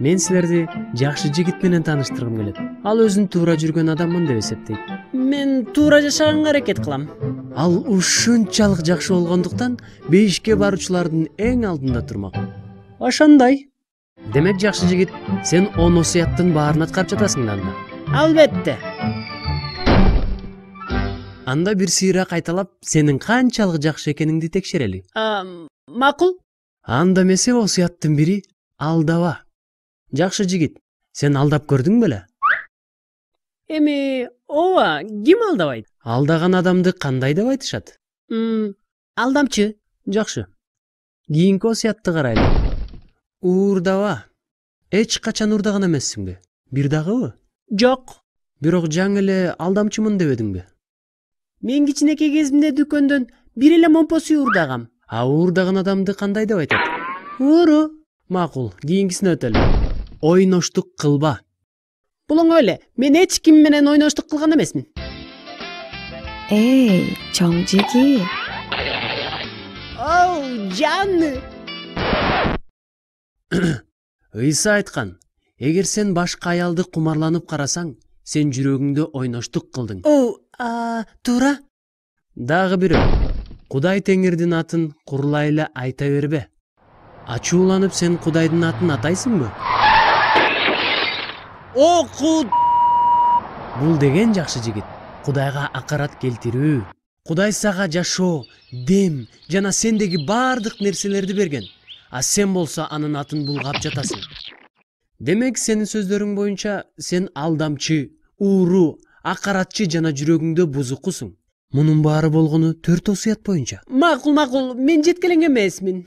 мен силерди жакшы жигит менен тааныштыргым келет ал өзүн туура жүргөн адаммын деп эсептейт мен туура жашаганга аракет кылам ал ушунчалык жакшы болгондуктан бейишке баруучулардын эң алдында турмак ошондой демек жакшы жигит сен он осуяттын баарын аткарып жатасың да анда албетте анда бир сыйра кайталап сенин канчалык жакшы экениңди текшерели макул анда эмесе осуяттын бири алдаба жакшы жигит сен алдап көрдүң беле эми ооба ким алдабайт алдаган адамды кандай деп айтышат алдамчы жакшы кийинки осиятты карайлы уурдаба эч качан уурдаган эмессиңби бир дагыбы жок бирок жаңы эле алдамчымын дебедиңби мен кичинекей кезимде дүкөндөн бир эле момпосу уурдагам а уурдаган адамды кандай деп айтат ууру макул кийинкисине өтөлү ойноштук кылба Бұлың эле мен эч ким менен ойноштук кылган эмесмин эй жигит оу жан ыйса айткан эгер сен башка аялды кумарланып карасаң сен жүрөгүңдө ойноштук кылдың оу туура дагы бирөө кудай теңирдин атын курулай эле айта бербе ачууланып сен кудайдын атын атайсыңбы оку бул деген жакшы жигит кудайга акарат келтирүү кудай сага жашоо дем жана сендеги баардык нерселерди берген а сен болсо анын атын булгап жатасың демек сенин сөздөрүң боюнча сен алдамчы ууру акаратчы жана жүрөгүңдө бузукусуң мунун баары болгону төрт осуят боюнча макул макул мен жеткилең эмесмин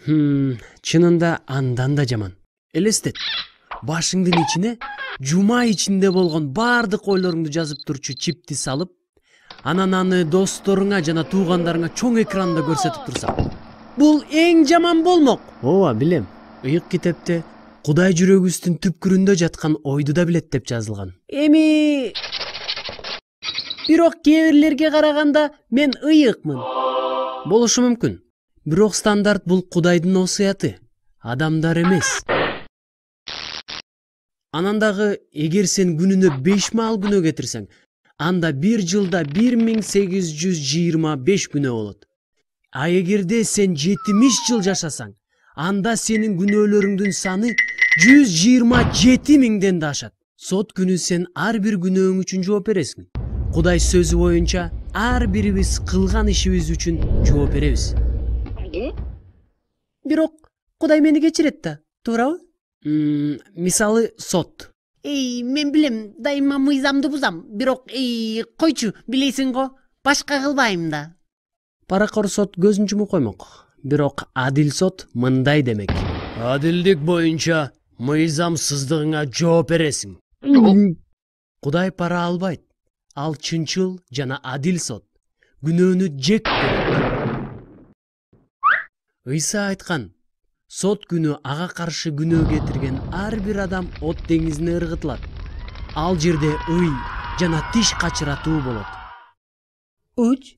чынында андан да жаман элестет башыңдын ичине жума ичинде болгон баардык ойлоруңду жазып турчу чипти салып анан аны досторуңа жана туугандарыңа чоң экранда көрсөтүп турсаң бул эң жаман болмок ооба билем ыйык китепте кудай жүрөгүбүздүн түпкүрүндө жаткан ойду да билет деп жазылган эми бирок кээ бирлерге караганда мен ыйыкмын болушу мүмкүн бирок стандарт бул кудайдын осуяты адамдар эмес Анандағы, дагы эгер сен күнүнө беш маал күнөө кетирсең анда бир жылда 1825 миң сегиз жүз жыйырма беш болот а эгерде сен 70 жыл жашасаң анда сенің күнөөлөрүңдүн саны жүз жыйырма жети миңден да ашат сот күнү сен ар бир күнөөң үчүн жооп бересиң кудай сөзү боюнча ар бирибиз кылган ишибиз үчүн жооп беребиз бирок кудай мени кечирет да туурабы мисалы сот эй мен билем дайыма мыйзамды бузам бирок и койчу билесиң го башка кылбайм да паракор сот көзүн жумуп коймок бирок адил сот мындай демек адилдик боюнча мыйзамсыздыгыңа жооп бересиң кудай пара албайт ал чынчыл жана адил сот күнөөнү жек көрөт ыйса айткан сот күнү ага каршы күнөө кетирген ар бир адам от деңизине ыргытылат ал жерде ый жана тиш качыратуу болот үч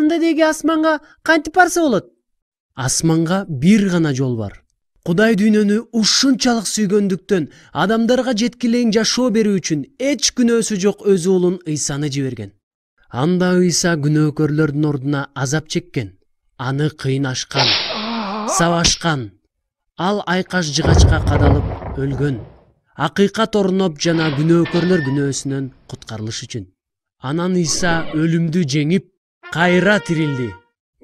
анда деги асманга кантип барса болот асманга бир гана жол бар кудай дүйнөнү ушунчалык сүйгөндүктөн адамдарга жеткилең жашоо берүү үчүн эч күнөөсү жок өз уулун ыйсаны жиберген анда ыйса күнөөкөрлөрдүн ордуна азап чеккен аны кыйнашкан сабашкан ал айкаш жыгачка кадалып өлгөн акыйкат орноп жана күнөөкөрлөр күнөөсүнөн куткарылыш үчүн анан ыйса өлүмдү жеңип кайра тирилди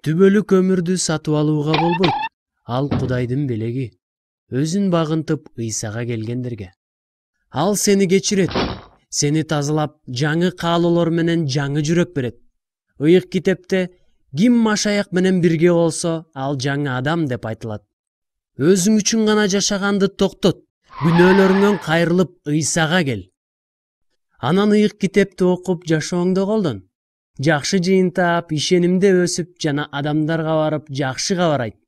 түбөлүк өмүрдү сатып алууга болбойт ал кудайдын белеги өзүн багынтып ыйсага келгендерге ал сени кечирет сени тазалап жаңы каалоолор менен жаңы жүрөк берет ыйык китепте ким машаяк менен бирге болсо ал жаңы адам деп айтылат өзүң үчүн гана жашаганды токтот күнөөлөрүңөн кайрылып ыйсага кел анан ыйык китепти окуп жашооңду колдон жакшы жыйын ишенимде өсүп жана адамдарга барып жакшы кабар айт